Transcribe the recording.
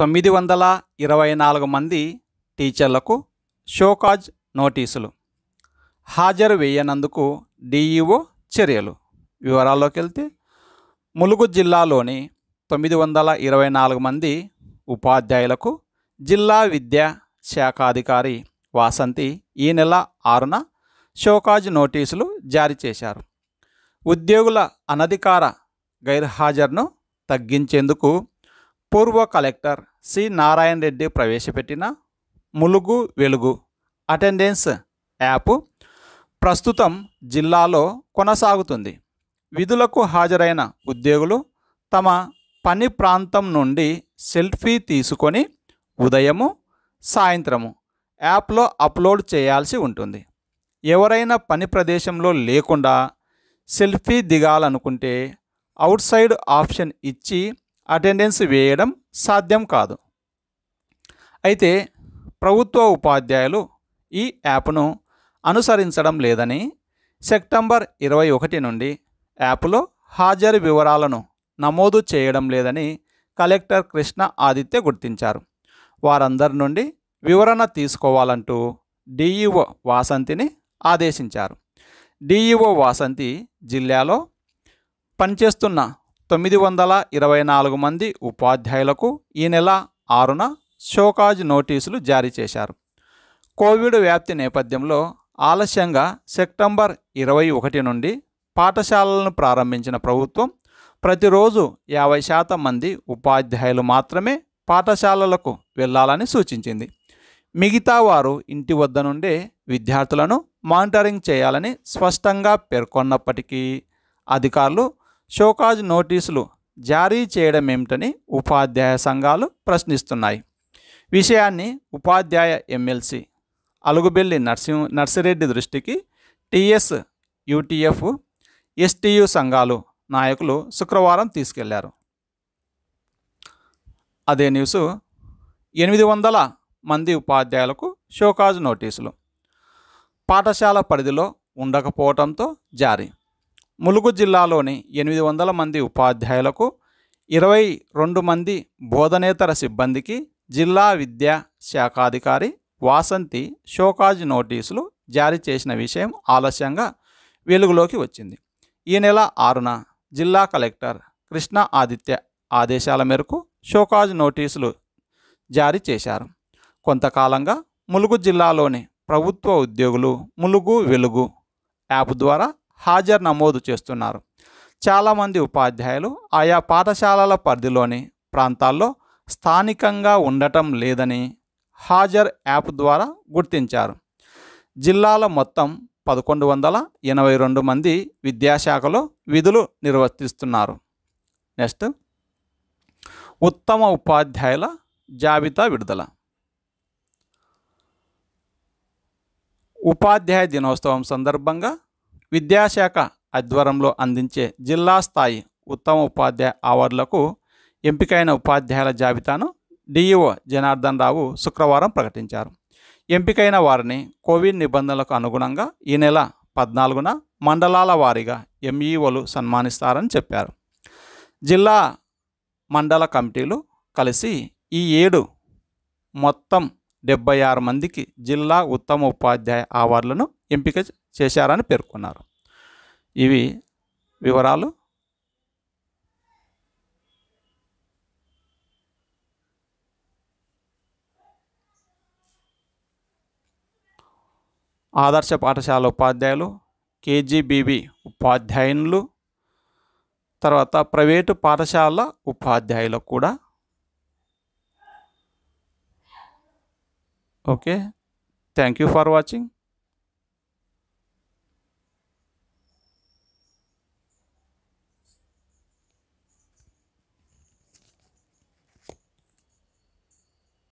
తొమ్మిది వందల ఇరవై నాలుగు మంది టీచర్లకు షోకాజ్ నోటీసులు హాజరు వేయనందుకు డిఈఓ చర్యలు వివరాల్లోకి వెళ్తే ములుగు జిల్లాలోని తొమ్మిది వందల ఇరవై నాలుగు మంది ఉపాధ్యాయులకు జిల్లా విద్యా శాఖాధికారి వాసంతి ఈ నెల ఆరున షోకాజ్ నోటీసులు జారీ చేశారు ఉద్యోగుల అనధికార గైర్హాజరును తగ్గించేందుకు పూర్వ కలెక్టర్ సి నారాయణ రెడ్డి ప్రవేశపెట్టిన ములుగు వెలుగు అటెండెన్స్ యాప్ ప్రస్తుతం జిల్లాలో కొనసాగుతుంది విధులకు హాజరైన ఉద్యోగులు తమ పని ప్రాంతం నుండి సెల్ఫీ తీసుకొని ఉదయము సాయంత్రము యాప్లో అప్లోడ్ చేయాల్సి ఉంటుంది ఎవరైనా పని ప్రదేశంలో లేకుండా సెల్ఫీ దిగాలనుకుంటే అవుట్ సైడ్ ఆప్షన్ ఇచ్చి అటెండెన్స్ వేయడం సాధ్యం కాదు అయితే ప్రభుత్వ ఉపాధ్యాయులు ఈ యాప్ను అనుసరించడం లేదని సెప్టెంబర్ ఇరవై ఒకటి నుండి యాప్లో హాజరు వివరాలను నమోదు చేయడం లేదని కలెక్టర్ కృష్ణ ఆదిత్య గుర్తించారు వారందరి నుండి వివరణ తీసుకోవాలంటూ డిఈఓ వాసంతిని ఆదేశించారు డిఈఓ వాసంతి జిల్లాలో పనిచేస్తున్న తొమ్మిది వందల ఇరవై నాలుగు మంది ఉపాధ్యాయులకు ఈ నెల ఆరున షోకాజ్ నోటీసులు జారీ చేశారు కోవిడ్ వ్యాప్తి నేపథ్యంలో ఆలస్యంగా సెప్టెంబర్ ఇరవై ఒకటి నుండి పాఠశాలలను ప్రారంభించిన ప్రభుత్వం ప్రతిరోజు యాభై శాతం మంది ఉపాధ్యాయులు మాత్రమే పాఠశాలలకు వెళ్లాలని సూచించింది మిగతా వారు ఇంటి వద్ద నుండే విద్యార్థులను మానిటరింగ్ చేయాలని స్పష్టంగా పేర్కొన్నప్పటికీ అధికారులు షోకాజ్ నోటీసులు జారీ చేయడం ఏమిటని ఉపాధ్యాయ సంఘాలు ప్రశ్నిస్తున్నాయి విషయాన్ని ఉపాధ్యాయ ఎమ్మెల్సీ అలుగుబెల్లి నర్సింహ నర్సిరెడ్డి దృష్టికి టీఎస్ యూటీఎఫ్ ఎస్టీయు సంఘాలు నాయకులు శుక్రవారం తీసుకెళ్లారు అదే న్యూస్ ఎనిమిది వందల మంది ఉపాధ్యాయులకు షోకాజ్ నోటీసులు పాఠశాల పరిధిలో ఉండకపోవడంతో జారీ ములుగు జిల్లాలోని ఎనిమిది వందల మంది ఉపాధ్యాయులకు ఇరవై రెండు మంది బోధనేతర సిబ్బందికి జిల్లా విద్యా శాఖాధికారి వాసంతి షోకాజ్ నోటీసులు జారీ చేసిన విషయం ఆలస్యంగా వెలుగులోకి వచ్చింది ఈ నెల ఆరున జిల్లా కలెక్టర్ కృష్ణ ఆదిత్య ఆదేశాల మేరకు షోకాజ్ నోటీసులు జారీ చేశారు కొంతకాలంగా ములుగు జిల్లాలోని ప్రభుత్వ ఉద్యోగులు ములుగు వెలుగు యాప్ ద్వారా హాజరు నమోదు చేస్తున్నారు చాలామంది ఉపాధ్యాయులు ఆయా పాఠశాలల పరిధిలోని ప్రాంతాల్లో స్థానికంగా ఉండటం లేదని హాజర్ యాప్ ద్వారా గుర్తించారు జిల్లాల మొత్తం పదకొండు వందల ఎనభై రెండు మంది విద్యాశాఖలో విధులు నిర్వర్తిస్తున్నారు నెక్స్ట్ ఉత్తమ ఉపాధ్యాయుల జాబితా విడుదల ఉపాధ్యాయ దినోత్సవం సందర్భంగా విద్యాశాఖ ఆధ్వర్యంలో అందించే జిల్లా స్థాయి ఉత్తమ ఉపాధ్యాయ అవార్డులకు ఎంపికైన ఉపాధ్యాయుల జాబితాను డిఈఓ జనార్దన్ రావు శుక్రవారం ప్రకటించారు ఎంపికైన వారిని కోవిడ్ నిబంధనలకు అనుగుణంగా ఈ నెల పద్నాలుగున మండలాల వారీగా ఎంఈఓలు సన్మానిస్తారని చెప్పారు జిల్లా మండల కమిటీలు కలిసి ఈ ఏడు మొత్తం డెబ్బై ఆరు మందికి జిల్లా ఉత్తమ ఉపాధ్యాయ అవార్డులను ఎంపిక చేశారని పేర్కొన్నారు ఇవి వివరాలు ఆదర్శ పాఠశాల ఉపాధ్యాయులు కేజీబీబీ ఉపాధ్యాయునులు తర్వాత ప్రైవేటు పాఠశాల ఉపాధ్యాయులకు కూడా okay thank you for watching